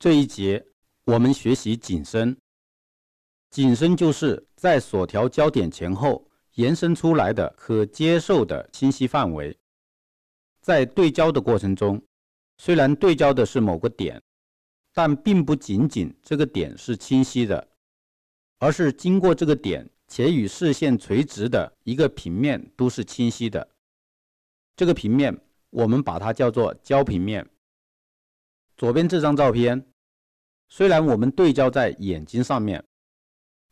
这一节我们学习景深。景深就是在所调焦点前后延伸出来的可接受的清晰范围。在对焦的过程中，虽然对焦的是某个点，但并不仅仅这个点是清晰的，而是经过这个点且与视线垂直的一个平面都是清晰的。这个平面我们把它叫做焦平面。左边这张照片，虽然我们对焦在眼睛上面，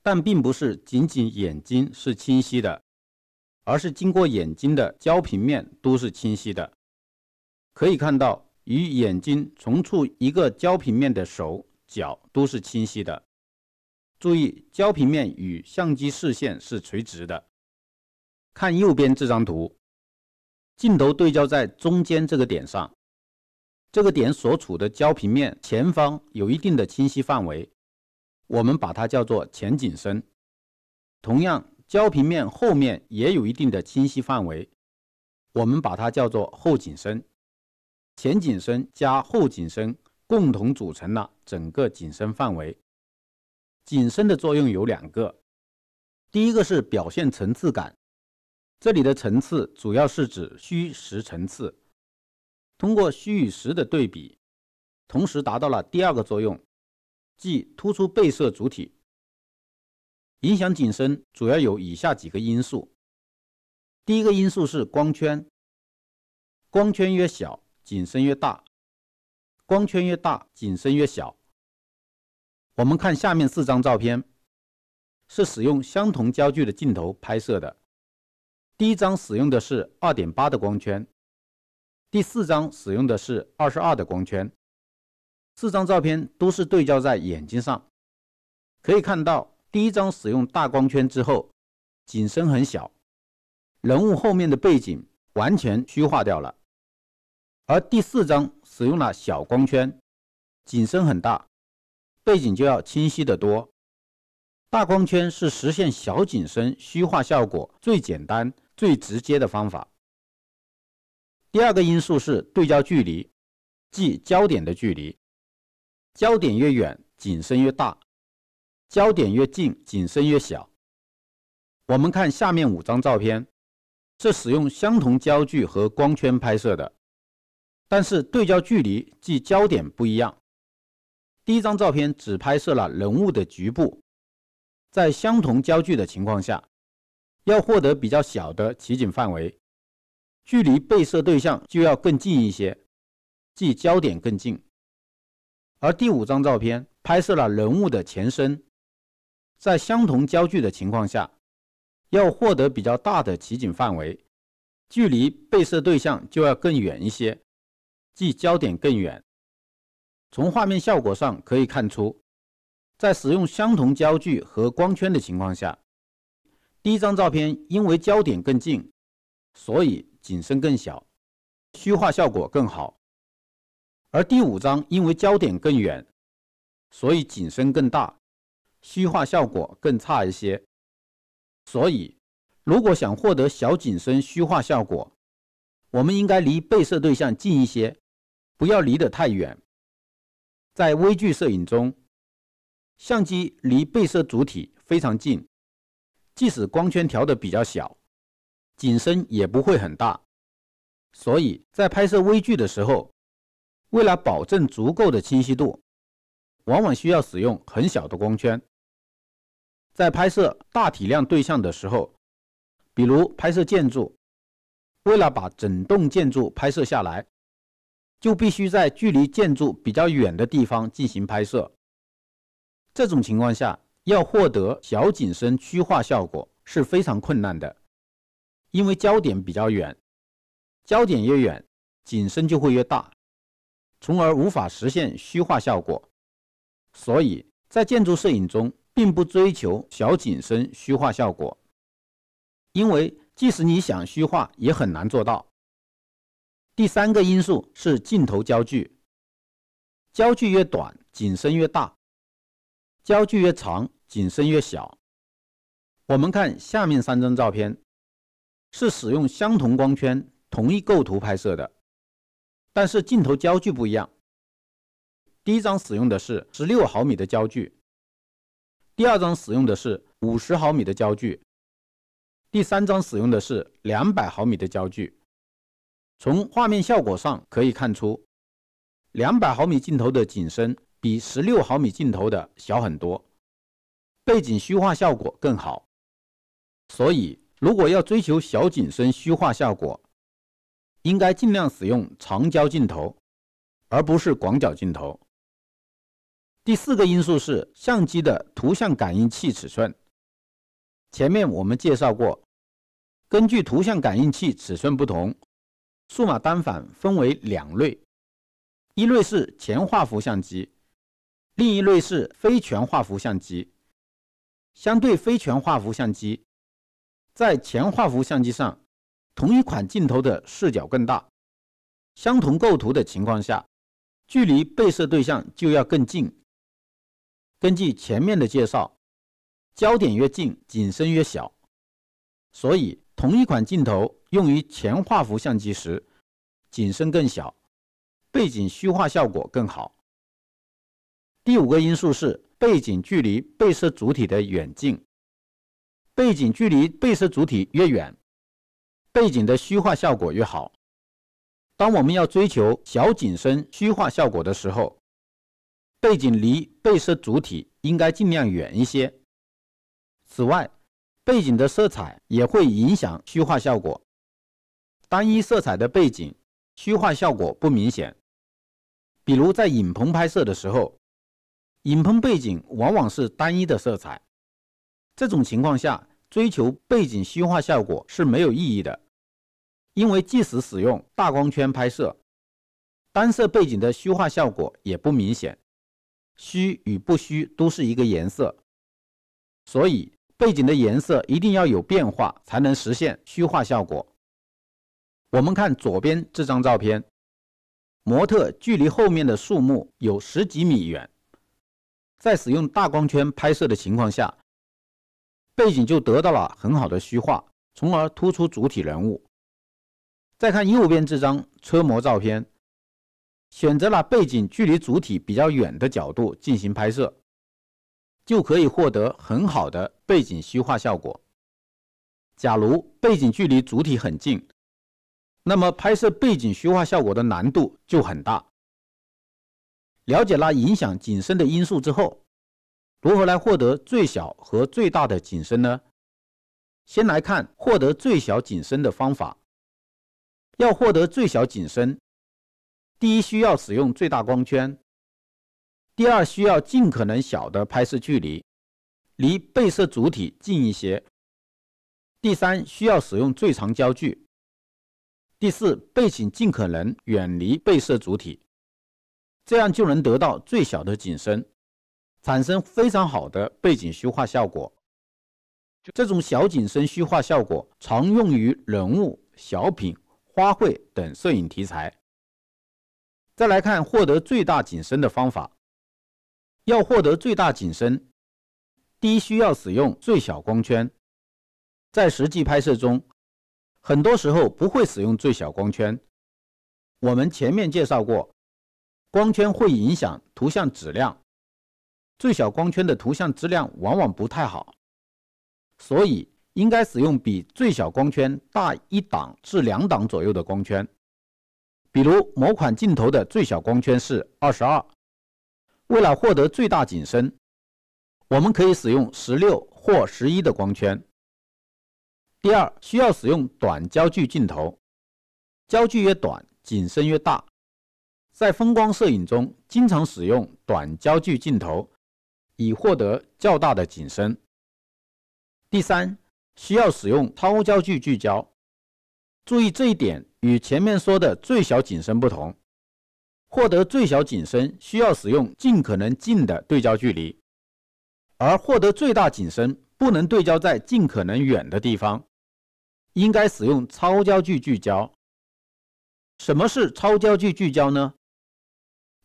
但并不是仅仅眼睛是清晰的，而是经过眼睛的焦平面都是清晰的。可以看到，与眼睛重处一个焦平面的手脚都是清晰的。注意，焦平面与相机视线是垂直的。看右边这张图，镜头对焦在中间这个点上。这个点所处的焦平面前方有一定的清晰范围，我们把它叫做前景深。同样，焦平面后面也有一定的清晰范围，我们把它叫做后景深。前景深加后景深共同组成了整个景深范围。景深的作用有两个，第一个是表现层次感，这里的层次主要是指虚实层次。通过虚与实的对比，同时达到了第二个作用，即突出被摄主体。影响景深主要有以下几个因素：第一个因素是光圈，光圈越小，景深越大；光圈越大，景深越小。我们看下面四张照片，是使用相同焦距的镜头拍摄的。第一张使用的是二点八的光圈。第四张使用的是二十二的光圈，四张照片都是对焦在眼睛上，可以看到第一张使用大光圈之后，景深很小，人物后面的背景完全虚化掉了，而第四张使用了小光圈，景深很大，背景就要清晰得多。大光圈是实现小景深虚化效果最简单、最直接的方法。第二个因素是对焦距离，即焦点的距离。焦点越远，景深越大；焦点越近，景深越小。我们看下面五张照片，是使用相同焦距和光圈拍摄的，但是对焦距离即焦点不一样。第一张照片只拍摄了人物的局部，在相同焦距的情况下，要获得比较小的取景范围。距离被摄对象就要更近一些，即焦点更近。而第五张照片拍摄了人物的前身，在相同焦距的情况下，要获得比较大的取景范围，距离被摄对象就要更远一些，即焦点更远。从画面效果上可以看出，在使用相同焦距和光圈的情况下，第一张照片因为焦点更近，所以景深更小，虚化效果更好。而第五张因为焦点更远，所以景深更大，虚化效果更差一些。所以，如果想获得小景深虚化效果，我们应该离被摄对象近一些，不要离得太远。在微距摄影中，相机离被摄主体非常近，即使光圈调的比较小。景深也不会很大，所以在拍摄微距的时候，为了保证足够的清晰度，往往需要使用很小的光圈。在拍摄大体量对象的时候，比如拍摄建筑，为了把整栋建筑拍摄下来，就必须在距离建筑比较远的地方进行拍摄。这种情况下，要获得小景深虚化效果是非常困难的。因为焦点比较远，焦点越远，景深就会越大，从而无法实现虚化效果。所以在建筑摄影中，并不追求小景深虚化效果，因为即使你想虚化，也很难做到。第三个因素是镜头焦距，焦距越短，景深越大；焦距越长，景深越小。我们看下面三张照片。是使用相同光圈、同一构图拍摄的，但是镜头焦距不一样。第一张使用的是十六毫米的焦距，第二张使用的是五十毫米的焦距，第三张使用的是两百毫米的焦距。从画面效果上可以看出，两百毫米镜头的景深比十六毫米镜头的小很多，背景虚化效果更好，所以。如果要追求小景深虚化效果，应该尽量使用长焦镜头，而不是广角镜头。第四个因素是相机的图像感应器尺寸。前面我们介绍过，根据图像感应器尺寸不同，数码单反分为两类：一类是全画幅相机，另一类是非全画幅相机。相对非全画幅相机。在前画幅相机上，同一款镜头的视角更大，相同构图的情况下，距离被摄对象就要更近。根据前面的介绍，焦点越近，景深越小，所以同一款镜头用于前画幅相机时，景深更小，背景虚化效果更好。第五个因素是背景距离被摄主体的远近。背景距离被摄主体越远，背景的虚化效果越好。当我们要追求小景深虚化效果的时候，背景离被摄主体应该尽量远一些。此外，背景的色彩也会影响虚化效果。单一色彩的背景虚化效果不明显，比如在影棚拍摄的时候，影棚背景往往是单一的色彩，这种情况下。追求背景虚化效果是没有意义的，因为即使使用大光圈拍摄，单色背景的虚化效果也不明显。虚与不虚都是一个颜色，所以背景的颜色一定要有变化，才能实现虚化效果。我们看左边这张照片，模特距离后面的树木有十几米远，在使用大光圈拍摄的情况下。背景就得到了很好的虚化，从而突出主体人物。再看右边这张车模照片，选择了背景距离主体比较远的角度进行拍摄，就可以获得很好的背景虚化效果。假如背景距离主体很近，那么拍摄背景虚化效果的难度就很大。了解了影响景深的因素之后。如何来获得最小和最大的景深呢？先来看获得最小景深的方法。要获得最小景深，第一需要使用最大光圈；第二需要尽可能小的拍摄距离，离被摄主体近一些；第三需要使用最长焦距；第四背景尽可能远离被摄主体，这样就能得到最小的景深。产生非常好的背景虚化效果。这种小景深虚化效果常用于人物、小品、花卉等摄影题材。再来看获得最大景深的方法。要获得最大景深，第一需要使用最小光圈。在实际拍摄中，很多时候不会使用最小光圈。我们前面介绍过，光圈会影响图像质量。最小光圈的图像质量往往不太好，所以应该使用比最小光圈大一档至两档左右的光圈。比如某款镜头的最小光圈是二十二，为了获得最大景深，我们可以使用十六或十一的光圈。第二，需要使用短焦距镜头，焦距越短，景深越大。在风光摄影中，经常使用短焦距镜头。以获得较大的景深。第三，需要使用超焦距聚焦。注意这一点与前面说的最小景深不同。获得最小景深需要使用尽可能近的对焦距离，而获得最大景深不能对焦在尽可能远的地方，应该使用超焦距聚焦。什么是超焦距聚焦呢？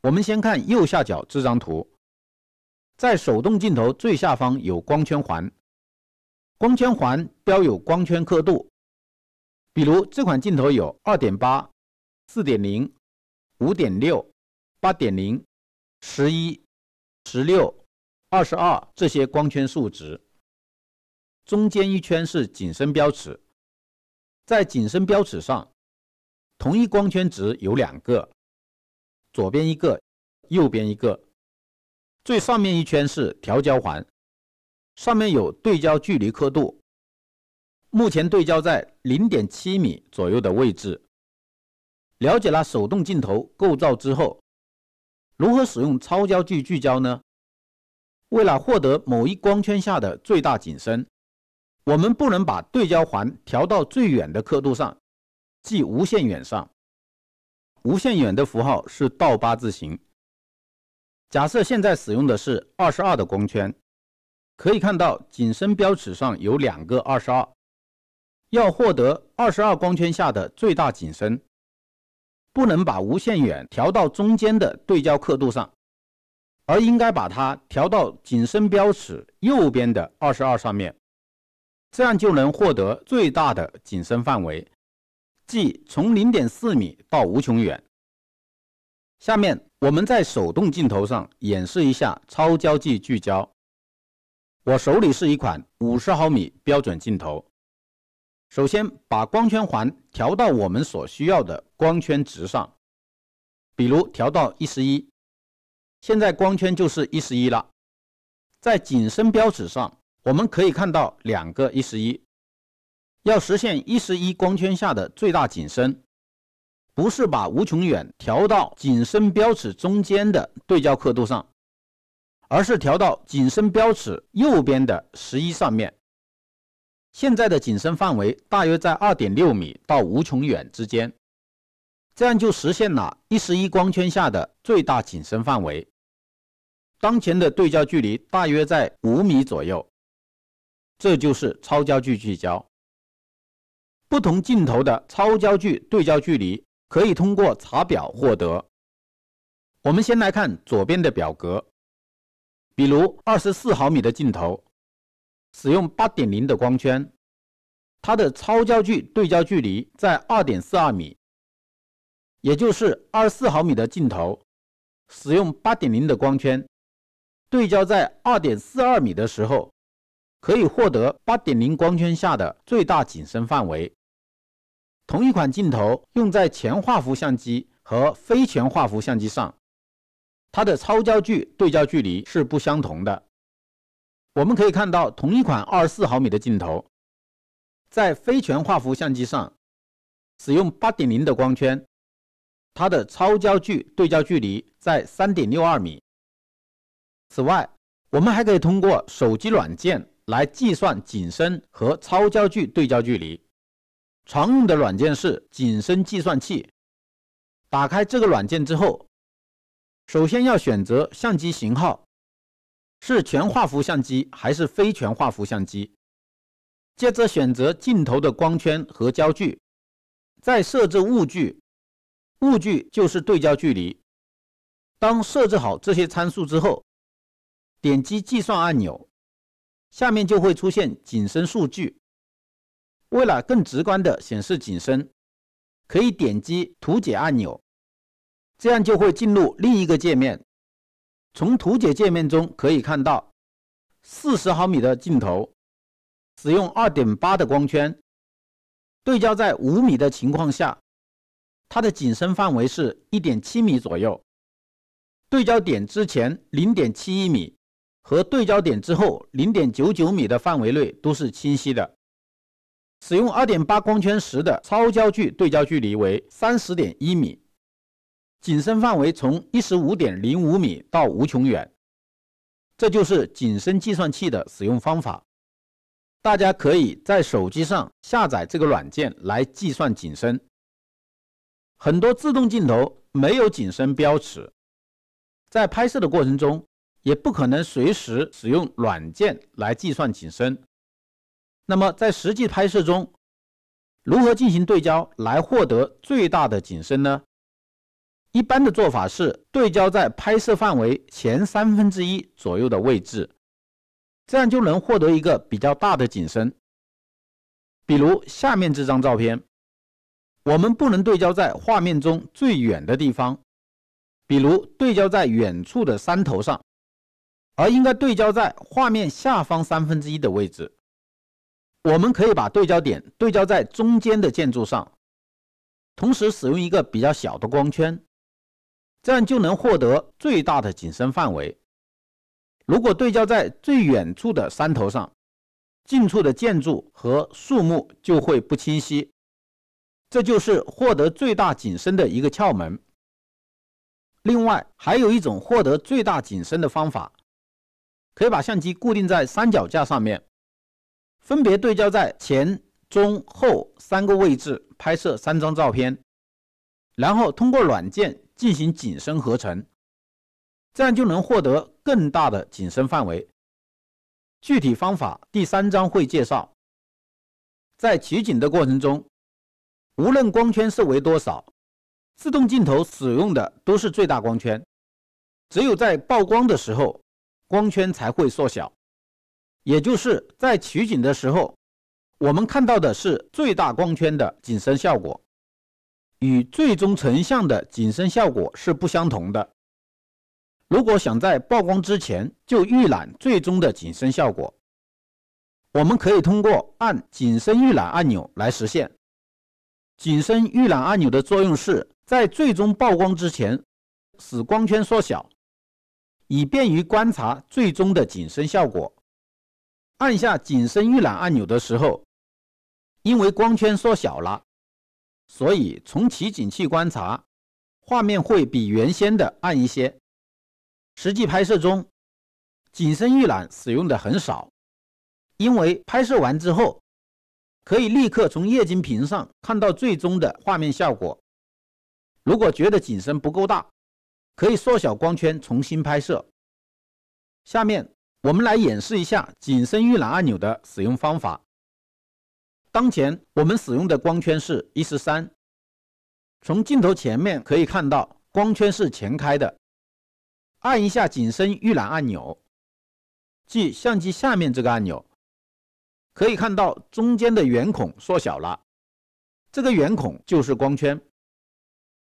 我们先看右下角这张图。在手动镜头最下方有光圈环，光圈环标有光圈刻度，比如这款镜头有二点八、四点零、五点六、八点零、十一、十六、二十二这些光圈数值。中间一圈是景深标尺，在景深标尺上，同一光圈值有两个，左边一个，右边一个。最上面一圈是调焦环，上面有对焦距离刻度。目前对焦在零点七米左右的位置。了解了手动镜头构造之后，如何使用超焦距聚焦呢？为了获得某一光圈下的最大景深，我们不能把对焦环调到最远的刻度上，即无限远上。无限远的符号是倒八字形。假设现在使用的是二十二的光圈，可以看到景深标尺上有两个二十二。要获得二十二光圈下的最大景深，不能把无限远调到中间的对焦刻度上，而应该把它调到景深标尺右边的二十二上面，这样就能获得最大的景深范围，即从零点四米到无穷远。下面。我们在手动镜头上演示一下超焦距聚焦。我手里是一款五十毫米标准镜头，首先把光圈环调到我们所需要的光圈值上，比如调到一十一，现在光圈就是一十一了。在景深标尺上，我们可以看到两个一十一。要实现一十一光圈下的最大景深。不是把无穷远调到景深标尺中间的对焦刻度上，而是调到景深标尺右边的十一上面。现在的景深范围大约在二点六米到无穷远之间，这样就实现了一十一光圈下的最大景深范围。当前的对焦距离大约在五米左右，这就是超焦距聚焦。不同镜头的超焦距对焦距离。可以通过查表获得。我们先来看左边的表格，比如二十四毫米的镜头，使用八点零的光圈，它的超焦距对焦距离在二点四二米，也就是二十四毫米的镜头，使用八点零的光圈，对焦在二点四二米的时候，可以获得八点零光圈下的最大景深范围。同一款镜头用在全画幅相机和非全画幅相机上，它的超焦距对焦距离是不相同的。我们可以看到，同一款二十四毫米的镜头，在非全画幅相机上使用八点零的光圈，它的超焦距对焦距离在三点六二米。此外，我们还可以通过手机软件来计算景深和超焦距对焦距离。常用的软件是景深计算器。打开这个软件之后，首先要选择相机型号，是全画幅相机还是非全画幅相机。接着选择镜头的光圈和焦距，再设置物距。物距就是对焦距离。当设置好这些参数之后，点击计算按钮，下面就会出现景深数据。为了更直观地显示景深，可以点击图解按钮，这样就会进入另一个界面。从图解界面中可以看到，四十毫米的镜头使用二点八的光圈，对焦在五米的情况下，它的景深范围是一点七米左右。对焦点之前零点七一米和对焦点之后零点九九米的范围内都是清晰的。使用二点八光圈时的超焦距对焦距离为三十点一米，景深范围从一十五点零五米到无穷远。这就是景深计算器的使用方法。大家可以在手机上下载这个软件来计算景深。很多自动镜头没有景深标尺，在拍摄的过程中也不可能随时使用软件来计算景深。那么在实际拍摄中，如何进行对焦来获得最大的景深呢？一般的做法是对焦在拍摄范围前三分之一左右的位置，这样就能获得一个比较大的景深。比如下面这张照片，我们不能对焦在画面中最远的地方，比如对焦在远处的山头上，而应该对焦在画面下方三分之一的位置。我们可以把对焦点对焦在中间的建筑上，同时使用一个比较小的光圈，这样就能获得最大的景深范围。如果对焦在最远处的山头上，近处的建筑和树木就会不清晰。这就是获得最大景深的一个窍门。另外，还有一种获得最大景深的方法，可以把相机固定在三脚架上面。分别对焦在前、中、后三个位置拍摄三张照片，然后通过软件进行景深合成，这样就能获得更大的景深范围。具体方法第三章会介绍。在取景的过程中，无论光圈设为多少，自动镜头使用的都是最大光圈，只有在曝光的时候，光圈才会缩小。也就是在取景的时候，我们看到的是最大光圈的景深效果，与最终成像的景深效果是不相同的。如果想在曝光之前就预览最终的景深效果，我们可以通过按景深预览按钮来实现。景深预览按钮的作用是在最终曝光之前使光圈缩小，以便于观察最终的景深效果。按下景深预览按钮的时候，因为光圈缩小了，所以从取景器观察画面会比原先的暗一些。实际拍摄中，景深预览使用的很少，因为拍摄完之后可以立刻从液晶屏上看到最终的画面效果。如果觉得景深不够大，可以缩小光圈重新拍摄。下面。我们来演示一下景深预览按钮的使用方法。当前我们使用的光圈是一十三，从镜头前面可以看到光圈是前开的。按一下景深预览按钮，即相机下面这个按钮，可以看到中间的圆孔缩小了。这个圆孔就是光圈。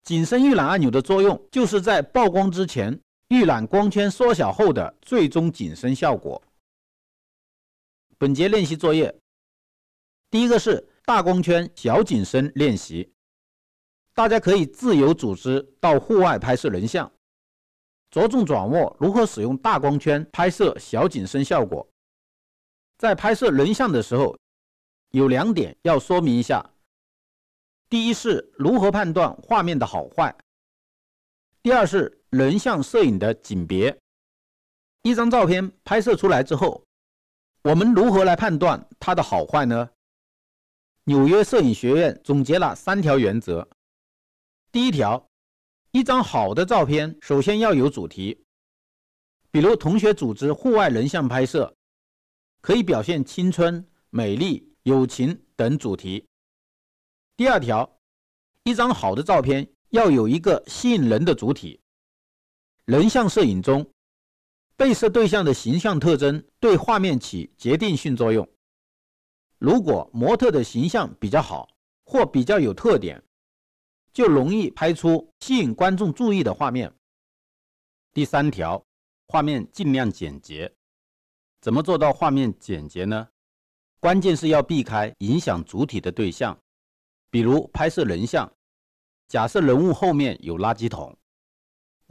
景深预览按钮的作用就是在曝光之前。预览光圈缩小后的最终景深效果。本节练习作业，第一个是大光圈小景深练习，大家可以自由组织到户外拍摄人像，着重掌握如何使用大光圈拍摄小景深效果。在拍摄人像的时候，有两点要说明一下：第一是如何判断画面的好坏；第二是。人像摄影的景别，一张照片拍摄出来之后，我们如何来判断它的好坏呢？纽约摄影学院总结了三条原则：第一条，一张好的照片首先要有主题，比如同学组织户外人像拍摄，可以表现青春、美丽、友情等主题；第二条，一张好的照片要有一个吸引人的主体。人像摄影中，被摄对象的形象特征对画面起决定性作用。如果模特的形象比较好或比较有特点，就容易拍出吸引观众注意的画面。第三条，画面尽量简洁。怎么做到画面简洁呢？关键是要避开影响主体的对象。比如拍摄人像，假设人物后面有垃圾桶。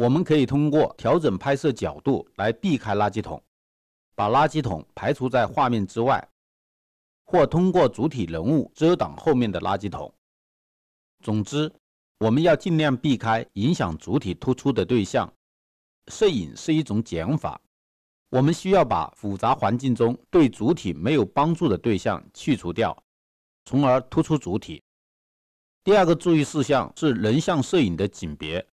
我们可以通过调整拍摄角度来避开垃圾桶，把垃圾桶排除在画面之外，或通过主体人物遮挡后面的垃圾桶。总之，我们要尽量避开影响主体突出的对象。摄影是一种减法，我们需要把复杂环境中对主体没有帮助的对象去除掉，从而突出主体。第二个注意事项是人像摄影的景别。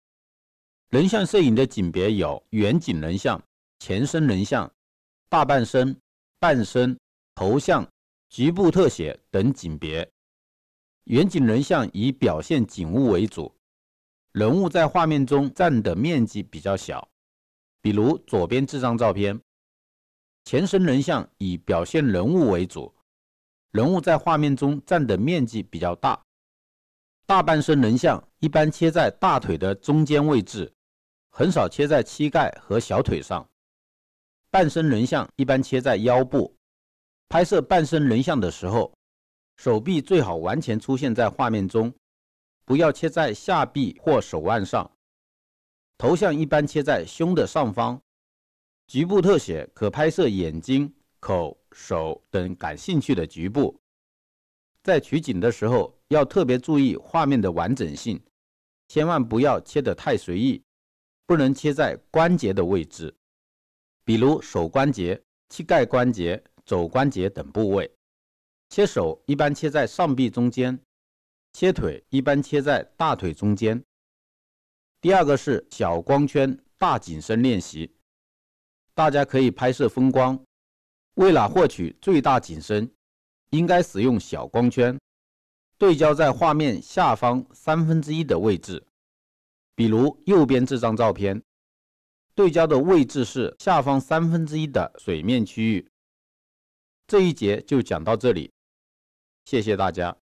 人像摄影的景别有远景人像、前身人像、大半身、半身、头像、局部特写等景别。远景人像以表现景物为主，人物在画面中占的面积比较小，比如左边这张照片。前身人像以表现人物为主，人物在画面中占的面积比较大。大半身人像一般切在大腿的中间位置。很少切在膝盖和小腿上，半身人像一般切在腰部。拍摄半身人像的时候，手臂最好完全出现在画面中，不要切在下臂或手腕上。头像一般切在胸的上方。局部特写可拍摄眼睛、口、手等感兴趣的局部。在取景的时候，要特别注意画面的完整性，千万不要切得太随意。不能切在关节的位置，比如手关节、膝盖关节、肘关节等部位。切手一般切在上臂中间，切腿一般切在大腿中间。第二个是小光圈大景深练习，大家可以拍摄风光。为了获取最大景深，应该使用小光圈，对焦在画面下方三分之一的位置。比如右边这张照片，对焦的位置是下方三分之一的水面区域。这一节就讲到这里，谢谢大家。